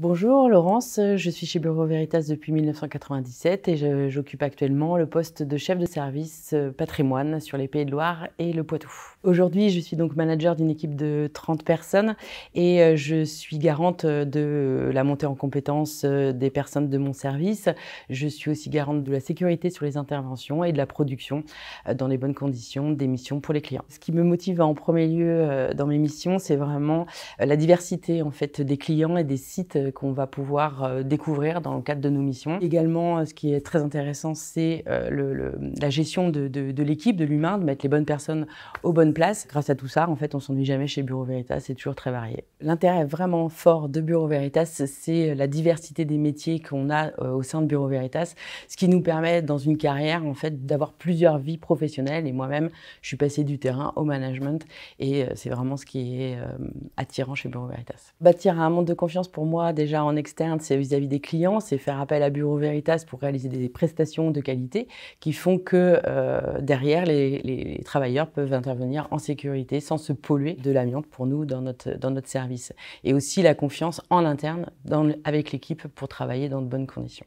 Bonjour Laurence, je suis chez Bureau Veritas depuis 1997 et j'occupe actuellement le poste de chef de service euh, patrimoine sur les Pays de Loire et le Poitou. Aujourd'hui, je suis donc manager d'une équipe de 30 personnes et euh, je suis garante euh, de la montée en compétence des personnes de mon service. Je suis aussi garante de la sécurité sur les interventions et de la production dans les bonnes conditions des missions pour les clients. Ce qui me motive en premier lieu dans mes missions, c'est vraiment la diversité en fait des clients et des sites euh, qu'on va pouvoir euh, découvrir dans le cadre de nos missions. Également, euh, ce qui est très intéressant, c'est le, la gestion de l'équipe, de l'humain, de, mettre les bonnes personnes aux bonnes places. Grâce à tout ça, en fait, on s'ennuie jamais chez Bureau Veritas, c'est toujours très varié. L'intérêt vraiment fort de Bureau Veritas, c'est la diversité des métiers qu'on a au sein de Bureau Veritas, ce qui nous permet dans une carrière, en fait, d'avoir plusieurs vies professionnelles. Et moi-même, je suis passée du terrain au management et c'est vraiment ce qui est attirant chez Bureau Veritas. Bâtir un monde de confiance pour moi, déjà en externe, c'est vis-à-vis des clients, c'est faire appel à Bureau Veritas pour réaliser des prestations de qualité qui font que euh, derrière, les, travailleurs peuvent intervenir en sécurité sans se polluer de l'amiante pour nous dans notre, dans notre service. Et aussi la confiance en interne avec l'équipe pour travailler dans de bonnes conditions.